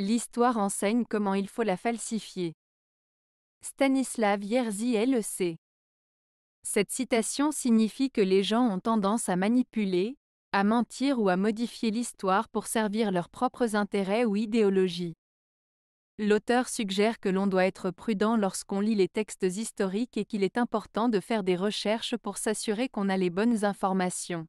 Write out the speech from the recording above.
L'histoire enseigne comment il faut la falsifier. Stanislav Yerzy LEC. Cette citation signifie que les gens ont tendance à manipuler, à mentir ou à modifier l'histoire pour servir leurs propres intérêts ou idéologies. L'auteur suggère que l'on doit être prudent lorsqu'on lit les textes historiques et qu'il est important de faire des recherches pour s'assurer qu'on a les bonnes informations.